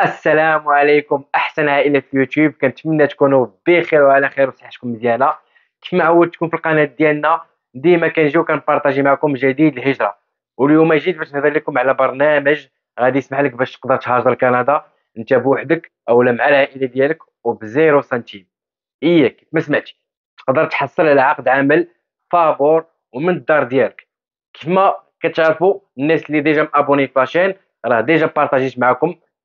السلام عليكم احسن عائله في اليوتيوب كنتمنى تكونوا بخير وعلى خير وصحتكم مزيانه كما عودتكم في القناه ديالنا ديما كنجيو كنبارطاجي معكم جديد الهجره واليوم جيت باش نهضر لكم على برنامج غادي يسمح لك باش تقدر تهاجر لكندا انت بوحدك او مع العائله ديالك وبزيرو سنتيم ايه كيف ما سمعتي تقدر تحصل على عقد عمل فابور ومن الدار ديالك كما كتعرفوا الناس اللي ديجا مابوني في لاشين راه ديجا بارطاجيت معكم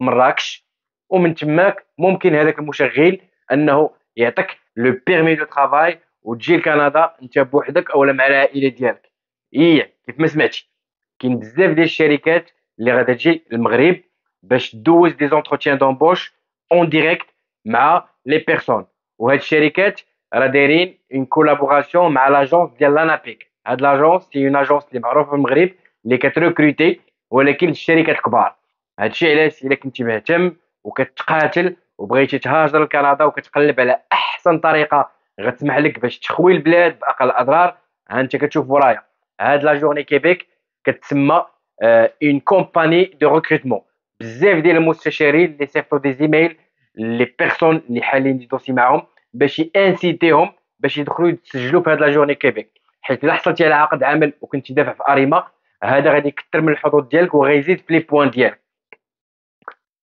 مراكش ومن تماك ممكن هذاك المشغل انه يعطيك لو بيرمي دو ترافاي وتجي لكندا انت بوحدك اولا مع العائله ديالك اي كيف ما سمعتي كاين بزاف ديال الشركات اللي غادا تجي للمغرب باش دوز دي زونتروتيان دومبوش اون ديريكت مع لي بيرسون وهاد الشركات راه دايرين اون كولابوراسيون مع لاجونس ديال لانابيك هاد لاجونس سي اون اجونس اللي معروفه في المغرب اللي كتريكروتي ولكن الشركات كبار هادشي علاش الا كنتي مهتم وكتقاتل وبغيتي تهاجر لكندا وكتقلب على احسن طريقه غتسمح لك باش تخوي البلاد باقل الاضرار ها انت كتشوف ورايا هاد لا جورني كيبيك كتسمى اون كومباني دو ريكروتمون بزاف ديال المستشارين اللي سيفطو دي زيميل لي بيرسون اللي حالين دي دوسي معاهم باش انسيتيهم باش يدخلوا يتسجلوا في هاد لا جورني كيبيك حيت الا حصلتي على عقد عمل وكنتي دافع في اريما هذا غادي يكثر من الحظوظ ديالك وغيزيد في لي بوان ديالك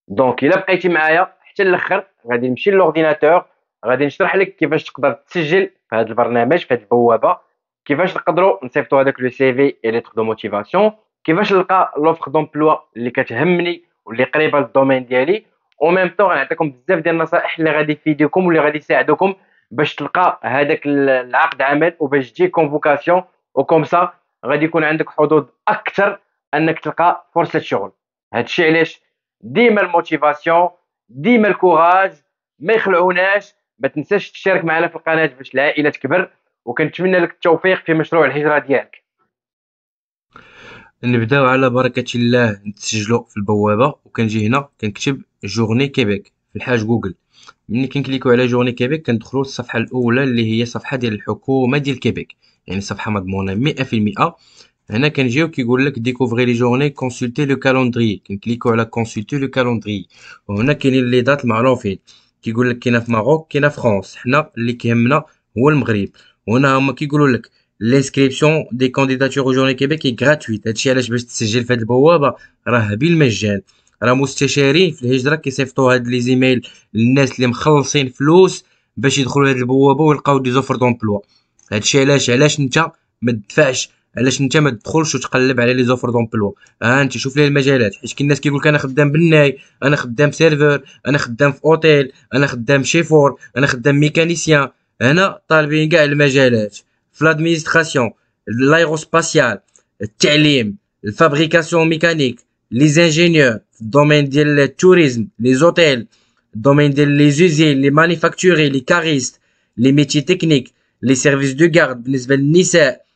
دونك الا بقيتي معايا حتى الاخر غادي نمشي للورديناتور غادي نشرح لك كيفاش تقدر تسجل في هذا البرنامج في هذه البوابه كيفاش نقدروا نصيفطوا هذاك لو سي في اي ليتر دو موتيفاسيون كيفاش نلقى لوفر دومبلوا اللي كتهمني واللي قريبه للدومين ديالي او ميم طون غنعطيكم بزاف ديال النصائح اللي غادي تفيدكم واللي غادي يساعدوكم باش تلقى هذاك العقد عمل وباش تجي كونفوكاسيون وكوم سا غادي يكون عندك حظوظ اكثر انك تلقى فرصه شغل هادشي علاش ديما الموتيفاسيون ديما الكوراج ما يخلعوناش ما تنساش تشارك معنا في القناه باش العائله تكبر وكنتمنى لك التوفيق في مشروع الهجره ديالك نبداو على بركه الله نتسجلوا في البوابه وكنجي هنا كنكتب جورني كيبيك في الحاج جوجل ملي كنكليكو على جورني كيبيك كندخلوا للصفحه الاولى اللي هي صفحه ديال الحكومه ديال كيبيك يعني صفحه مضمونه 100% هنا كنجيو كيقول لك ديكوفري لي جورني كونسلتي لو كالوندري كنكليكو على كونسلتي لو كالوندري وهنا كاينين لي دات معروفين كيقول لك كاينه في ماروك كاينه في فرنسا حنا اللي كيهمنا هو المغرب وهنا هما كيقولوا لك l'inscription دي كانديداتور او جورني كيبيك اي غراتويت هادشي علاش باش تسجل في هاد البوابه راه بالمجان راه مستشارين في الهجره كيصيفطوا هاد لي زيميل للناس اللي مخلصين فلوس باش يدخلوا هاد البوابه ويلقاو دي زوفر دومبلوا هادشي علاش علاش انت ما تدفعش علاش انت ما تدخلش وتقلب على لي زوفر دومبلوا ها انت شوف لي المجالات حيت كاين الناس كيقول لك انا خدام بالناي انا خدام سيرفر انا خدام في اوتيل انا خدام شيفور انا خدام ميكانيسيان هنا طالبين كاع المجالات في لادمينستراسيون سباسيال التعليم الفابريكاسيون ميكانيك لي زانجينيور في الدومين ديال التوريزم لي زوتيل الدومين ديال لي زوزين لي مانيفاكتوري لي كاريست لي ميتي تكنيك لي سيرفيس دو غارد بالنسبه للنساء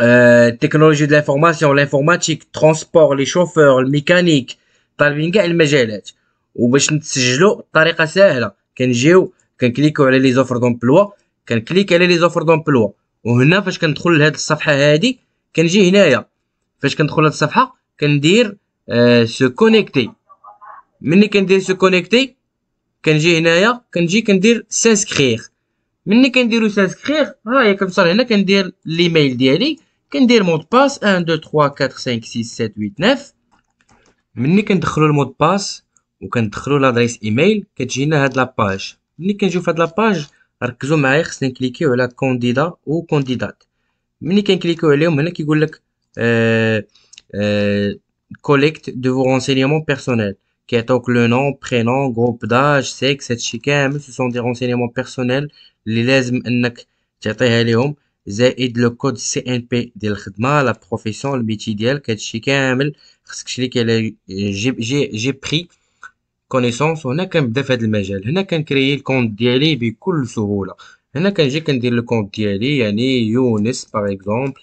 التكنولوجيا ديال الانفورماسيون الانفورماتيك ترونسبور لي شوفور الميكانيك طالبين كاع المجالات باش نتسجلوا الطريقه سهله كنجيو كنكليكو على لي زوفر دومبلوا كنكليك على لي زوفر دومبلوا وهنا فاش كندخل لهاد الصفحه هادي كنجي هنايا فاش كندخل لهاد الصفحه كندير آه سو كونيكتي ملي كندير سو كونيكتي كنجي هنايا كنجي كندير سانسكريغ ملي كنديرو سانسكريغ ها هي كنوصل هنا كندير الايميل ديالي Cliquez le mot de passe 1, 2, 3, 4, 5, 6, 7, 8, 9 Quand vous le mot de passe ou l'adresse email. mail vous trouverez page Quand vous cliquez la page, sur « Candidat » ou « Candidate » Quand vous sur vous le collecte de vos renseignements personnels Il y a le nom, le prénom, le groupe d'âge, sexe, etc. Ce sont des renseignements personnels زائد لو كود سي ان بي ديال الخدمه لا بروفيسيون الميتي ديالك هادشي كامل خصك شريك على جي جي جي بري كونيسونس وهنا كنبدا في هذا المجال هنا كنكريي الكونت ديالي بكل سهوله هنا كنجي كندير الكونت ديالي يعني يونس باغ اكزومبل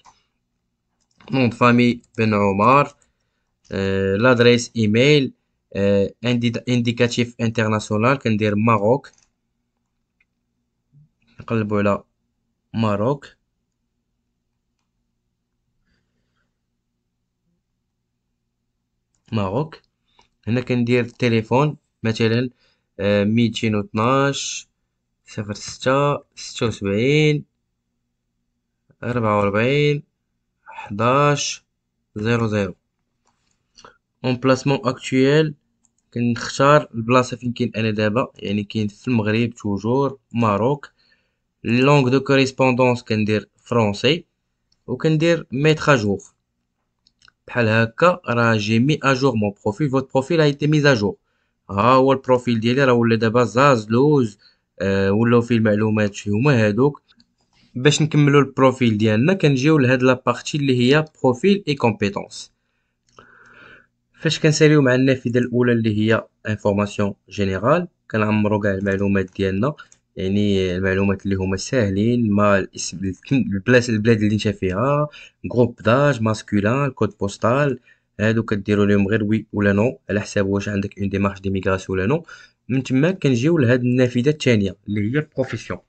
نون فامي بن عمر لادريس ايميل انديكاتيف انترناسيونال كندير ماروك نقلبوا على ماروك ماروك هنا كندير التليفون مثلا آه، ميتين و وطناش صفر ستة ستة وسبعين و ربعين حداش زيرو زيرو بلاسمون اكتويل كنختار البلاصه فين كاين انا دابا يعني كاين في المغرب توجور ماروك لونغ دو كوريسبوندونس كندير فرونسي وكندير ميتر جوغ بحال هكا راه جي مي اجور مون بروفيل فوت بروفيل ايتي ميز اجور ها هو البروفيل ديالي راه ولا دابا زاز لوز آه، ولاو فيه المعلومات هما هادوك باش نكملو البروفيل ديالنا كنجيو لهاد لابارتي اللي هي بروفيل اي كومبيتونس فاش كنساليو مع النافذه الاولى اللي هي انفورماسيون جينيرال كنعمرو كاع المعلومات ديالنا يعني المعلومات اللي هما ساهلين ما الاسم البلاصه البلاد اللي نتا فيها جروب داج ماسكولان كود بوستال هادو كديروا لهم غير وي ولا نو على حساب واش عندك اون ديمارش دي ميغراسيون ولا نو من تما كنجيو لهاد النافذه الثانيه اللي هي بروفيسيون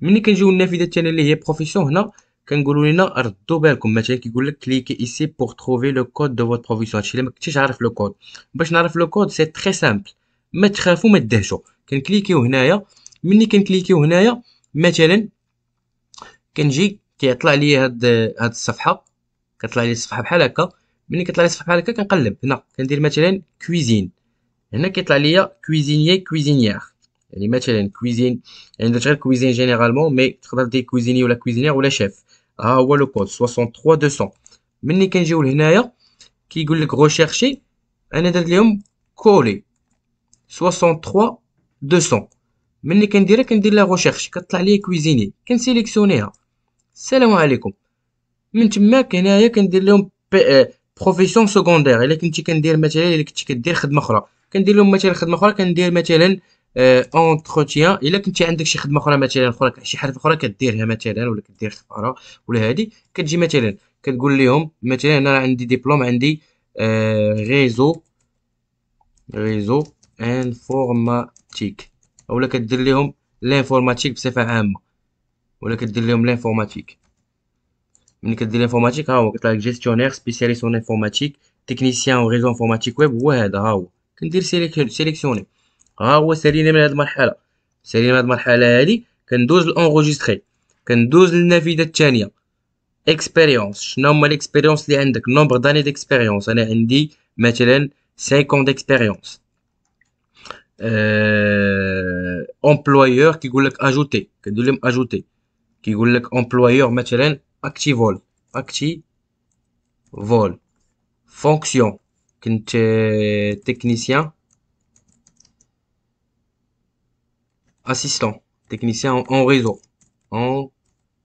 ملي كنجيو النافذه الثانيه اللي هي بروفيسيون هنا كنقولوا لنا ردوا بالكم مثلا كيقول لك كليكي ايسي بور تروفي لو كود دو فوت بروفيسيون هادشي اللي ما كنتيش عارف لو كود باش نعرف لو كود سي تري سامبل ما تخافوا ما تدهشوا كنكليكيو هنايا ملي كنكليكيو هنايا مثلا كنجي كيطلع لي هاد هاد الصفحه كطلع لي الصفحه بحال هكا ملي كطلع لي الصفحه بحال هكا كنقلب هنا كندير مثلا كويزين هنا كيطلع لي كويزينيي كويزينيير يعني مثلا كويزين يعني درت غير كويزين جينيرالمون مي تقدر دير كويزيني ولا كويزينيغ ولا شيف ها آه، هو لو كود 63 200 ملي كنجيو لهنايا كيقول لك غوشيرشي انا درت لهم كولي 63 200 ملي كنديرها كندير لا غوشيرش كطلع لي كويزيني كنسيليكسيونيها السلام عليكم من تماك هنايا كندير لهم بروفيسيون سكوندير آه، الا كنتي كندير مثلا الا كنتي كدير خدمه اخرى كندير لهم مثلا خدمه اخرى كندير مثلا اونتروتيان آه، الا كنتي عندك شي خدمه اخرى مثلا اخرى شي حرف اخرى كديرها مثلا ولا كدير خبره ولا هادي كتجي مثلا كتقول لهم مثلا انا عندي ديبلوم عندي ريزو ريزو انفورماتيك اولا كدير ليهم لانفورماتيك بصفه عامه ولا كدير ليهم لانفورماتيك ملي كدير لانفورماتيك ها هو قلت لك جيستيونير سبيسياليست اون انفورماتيك تكنيسيان ريزو انفورماتيك ويب هو هذا ها هو كندير سيليكسيوني ها هو سالينا من هاد المرحله سالينا من هاد المرحله هادي كندوز لانغوجيستري كندوز للنافذه الثانيه اكسبيريونس شنو هما الاكسبيريونس اللي عندك نومبر داني ديكسبيريونس انا عندي مثلا 50 ديكسبيريونس Euh, employeur qui voulait ajouter que voulait ajouter qui voulait employeur vol activol vol fonction technicien assistant technicien en réseau en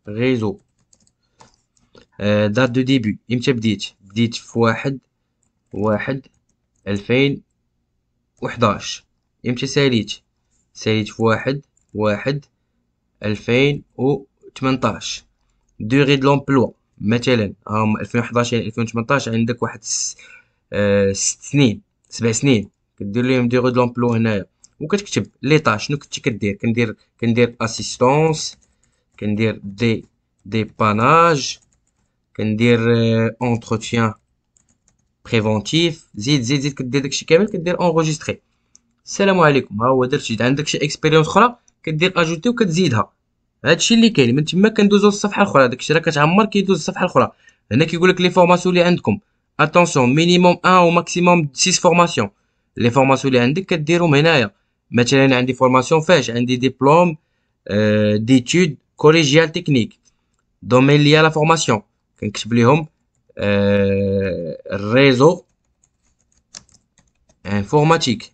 réseau euh, date de début m'a dit dit 2011 يمشي ساليج ساليج في واحد واحد ألفين و تمنطاش دوغي دو لومبلوا مثلا هم ألفين وحداش إلى ألفين وتمنطاش عندك واحد س... آه ست سنين سبع سنين كدير ليهم دوغي دو لومبلوا هنايا وكتكتب لي طاش شنو كنتي كدير كندير كندير اسيستونس كندير دي دي باناج كندير اونتروتيان آه، بريفونتيف زيد زيد زيد كدير داكشي كامل كدير اونغوجيستري السلام عليكم ها هو درت جديد عندك شي اكسبيريونس اخرى كدير اجوتي وكتزيدها هادشي اللي كاين من تما كندوزو للصفحه الاخرى داكشي راه كتعمر كيدوز للصفحه الاخرى هنا كيقول لك لي فورماسيون اللي عندكم اتونسيون مينيموم 1 ماكسيموم 6 فورماسيون لي فورماسيون اللي عندك كديرهم هنايا مثلا عندي فورماسيون فاش عندي ديبلوم اه ديتود كوليجيال تكنيك دومين ليا لا فورماسيون كنكتب ليهم اه euh, انفورماتيك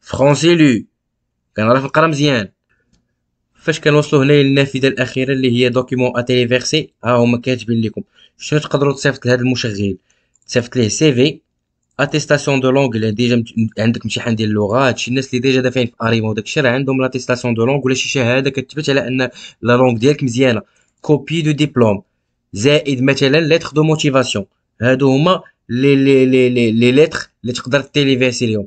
فرونسي لو كنعرف نقرا مزيان فاش كنوصلوا هنا للنافذه الاخيره اللي هي دوكيمون اتيليفيرسي ها هما كاتبين لكم شنو تقدروا تصيفط لهذا المشغل تصيفط ليه سي في اتيستاسيون دو لونغ اللي ديجا عندك امتحان ديال اللغه هادشي الناس اللي ديجا دافعين في اريما وداك الشيء راه عندهم لاتيستاسيون دو لونغ ولا شي شهاده كتثبت على ان لا لونغ ديالك مزيانه كوبي دو ديبلوم زائد مثلا ليتر دو موتيفاسيون هادو هما لي لي لي لي ليتر اللي تقدر تيليفيرسي ليهم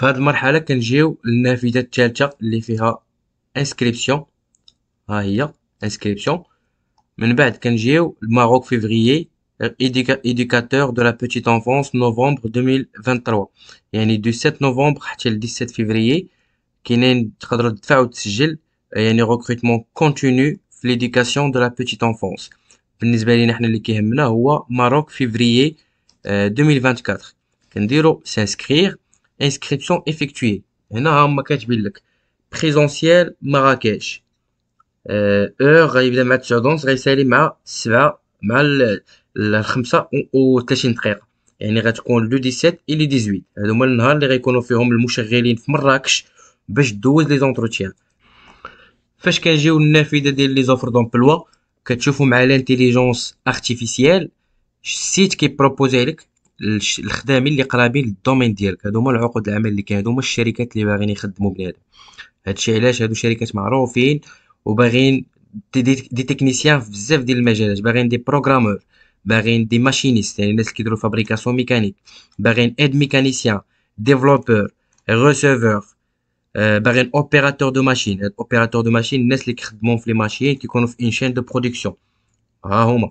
في هاد المرحله كنجيو للنافذه الثالثه اللي فيها انسكريبسيون ها هي انسكريبسيون من بعد كنجيو لماروك فيفريي ايديكاتور دو لا بيتيت انفونس نوفمبر 2023 يعني دو 7 نوفمبر حتى ل 17 فيفريي كاينين تقدروا تدفعوا وتسجل يعني ريكروتمون كونتينيو في ليديكاسيون دو لا بيتيت انفونس بالنسبه لينا حنا اللي كيهمنا هو ماروك فيفريي 2024 آه، كنديرو سانسكرير inscription effectuée. Hein, présentiel Marrakech. Euh, heure, il y a de il ou il y 17 et 18. De il de Marrakech, entretiens. offres d'emploi, que tu l'intelligence artificielle, site qui est proposé, الخدامين اللي قرابين للدومين ديالك هادو هما العقود العمل اللي كاين هادو هما الشركات اللي باغيين يخدموا بنادم هادشي علاش هادو شركات معروفين وباغيين دي, دي, تكنيسيان في بزاف ديال المجالات باغيين دي بروغرامور باغيين دي ماشينيست يعني الناس اللي كيديروا فابريكاسيون ميكانيك باغيين اد ميكانيسيان ديفلوبور ريسيفور باغيين اوبيراتور دو ماشين هاد اوبيراتور دو ماشين الناس اللي كيخدموا في لي ماشين كيكونوا في ان شين دو برودكسيون ها هما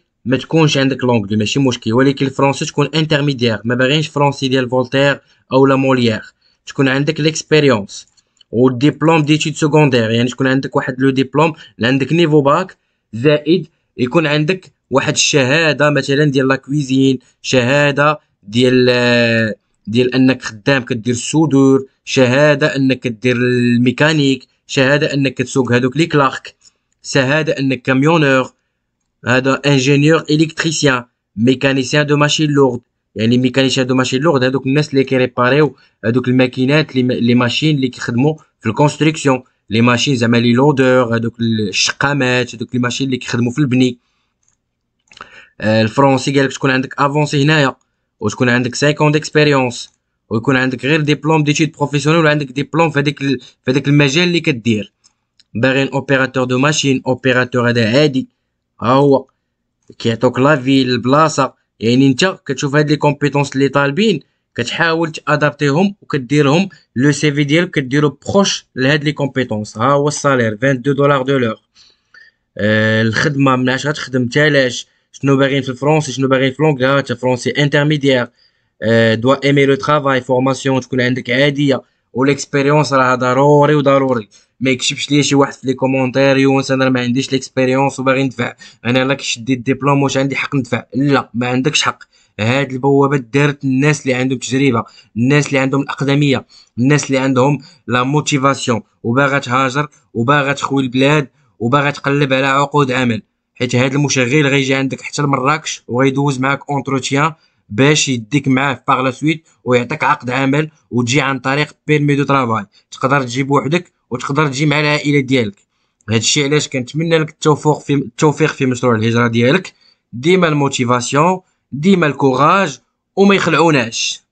ما تكونش عندك لونغلي ماشي مشكل ولكن الفرونسي تكون انترميديير ما باغينش فرونسي ديال فولتير او لا موليير تكون عندك ليكسبيريونس والدبلوم ديتيد سكوندير يعني تكون عندك واحد لو ديبلوم عندك نيفو باك زائد يكون عندك واحد الشهاده مثلا ديال لا كويزين شهاده ديال ديال انك خدام كدير السودور شهاده انك كدير الميكانيك شهاده انك كتسوق هذوك لي كلارك شهاده انك كاميونور Hein, un ingénieur électricien, mécanicien de machines lourdes. Les mécaniciens de machines lourdes, hein, c'est les gens qui ont réparé les machines qui ont été utilisées pour construction. Les machines comme les loaders, hein, les chocamètes, les machines qui ont été utilisées pour le bain. En France, je suis avancé ici. J'ai eu 5 ans d'expérience. J'ai eu des diplômes de professionnel. J'ai eu un diplôme de mécanicien. J'ai eu un opérateur de machines. Un opérateur de rédits. ها هو كيعطوك لافي البلاصه يعني انت كتشوف هاد لي كومبيتونس اللي طالبين كتحاول تادابتيهم وكديرهم لو سي في ديالك كديرو بروش لهاد لي كومبيتونس ها هو السالير 22 دولار دو لور آه الخدمه من اش غتخدم تالاش شنو باغيين في الفرونسي شنو باغيين في لونغلا فرونسي انترميديير آه دوا ايمي لو ترافاي فورماسيون تكون عندك عاديه والاكسبيريونس راها ضروري وضروري ما يكشفش ليا شي واحد في لي كومونتير يونس انا ما عنديش ليكسبيريونس وباغي ندفع انا لا شديت الدبلوم واش عندي حق ندفع لا ما عندكش حق هاد البوابات دارت الناس اللي عندهم تجربه الناس اللي عندهم الاقدميه الناس اللي عندهم لا موتيفاسيون وباغا تهاجر وباغا تخوي البلاد وباغا تقلب على عقود عمل حيت هاد المشغل غيجي عندك حتى لمراكش وغيدوز معاك اونتروتيان باش يديك معاه باغ لا سويت ويعطيك عقد عمل وتجي عن طريق بيرمي دو ترافاي تقدر تجيب وحدك وتقدر تجي مع العائله ديالك هذا الشيء علاش كنتمنى لك التوفيق في التوفيق في مشروع الهجره ديالك ديما الموتيفاسيون ديما الكوراج وما يخلعوناش